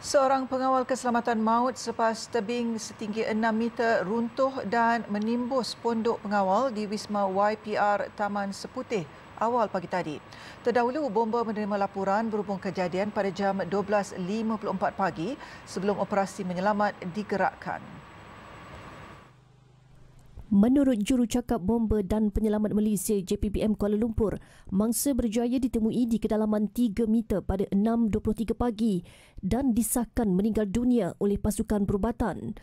Seorang pengawal keselamatan maut selepas tebing setinggi 6 meter runtuh dan menimbus pondok pengawal di Wisma YPR Taman Seputih awal pagi tadi. Terdahulu, bomba menerima laporan berhubung kejadian pada jam 12.54 pagi sebelum operasi menyelamat digerakkan. Menurut jurucakap bomber dan penyelamat Malaysia JPPM Kuala Lumpur, mangsa berjaya ditemui di kedalaman 3 meter pada 6.23 pagi dan disahkan meninggal dunia oleh pasukan perubatan.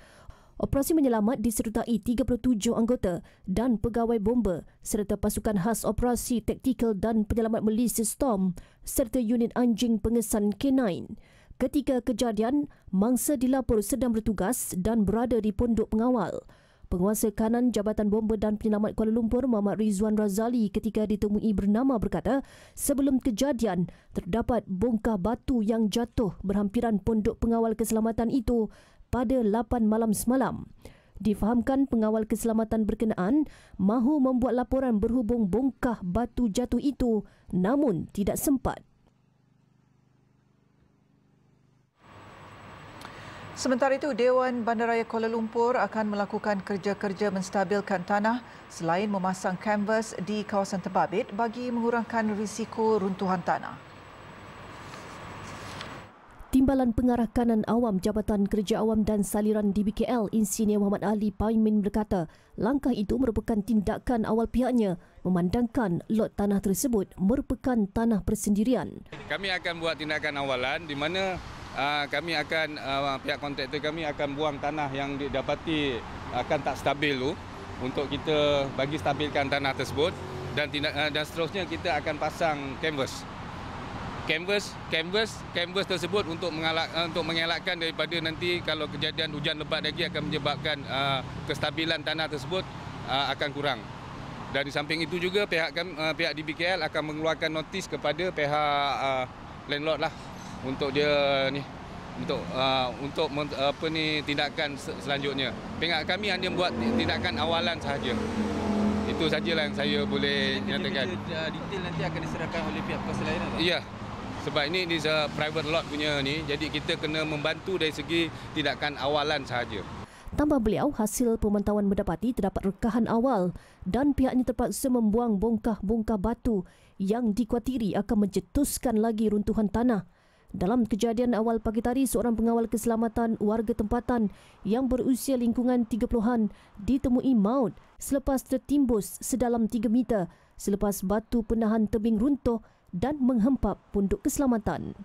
Operasi menyelamat disertai 37 anggota dan pegawai bomba serta pasukan khas operasi taktikal dan penyelamat Malaysia Storm serta unit anjing pengesan K9. Ketika kejadian, mangsa dilaporkan sedang bertugas dan berada di pondok pengawal. Penguasa Kanan Jabatan Bomber dan Penyelamat Kuala Lumpur Muhammad Rizwan Razali ketika ditemui bernama berkata, sebelum kejadian, terdapat bongkah batu yang jatuh berhampiran pondok pengawal keselamatan itu pada 8 malam semalam. Difahamkan pengawal keselamatan berkenaan mahu membuat laporan berhubung bongkah batu jatuh itu namun tidak sempat. Sementara itu, Dewan Bandaraya Kuala Lumpur akan melakukan kerja-kerja menstabilkan tanah selain memasang kanvas di kawasan terbabit bagi mengurangkan risiko runtuhan tanah. Timbalan Pengarah Kanan Awam Jabatan Kerja Awam dan Saliran DBKL Insinyur Muhammad Ali Paimin berkata, langkah itu merupakan tindakan awal pihaknya memandangkan lot tanah tersebut merupakan tanah persendirian. Kami akan buat tindakan awalan di mana Ah, kami akan uh, pihak kontraktor kami akan buang tanah yang didapati akan tak stabil tu untuk kita bagi stabilkan tanah tersebut dan tindak, uh, dan seterusnya kita akan pasang canvas. Canvas, canvas, canvas tersebut untuk mengalak uh, untuk mengelakkan daripada nanti kalau kejadian hujan lebat lagi akan menyebabkan uh, kestabilan tanah tersebut uh, akan kurang. Dan di samping itu juga pihak kami, uh, pihak DBKL akan mengeluarkan notis kepada pihak uh, landlord lah untuk dia ni untuk uh, untuk apa ni tindakan selanjutnya. Pengak kami hanya buat tindakan awalan sahaja. Itu sajalah yang saya boleh Jadi, nyatakan. Uh, detail nanti akan diserahkan oleh pihak kuasa lain atau? Ya. Sebab ini ni private lot punya ni. Jadi kita kena membantu dari segi tindakan awalan sahaja. Tambah beliau, hasil pemantauan mendapati terdapat rekahan awal dan pihaknya terpaksa membuang bongkah-bongkah batu yang dikhawatiri akan mencetuskan lagi runtuhan tanah. Dalam kejadian awal pagi tadi, seorang pengawal keselamatan warga tempatan yang berusia lingkungan 30-an ditemui maut selepas tertimbus sedalam 3 meter selepas batu penahan tebing runtuh dan menghempap punduk keselamatan.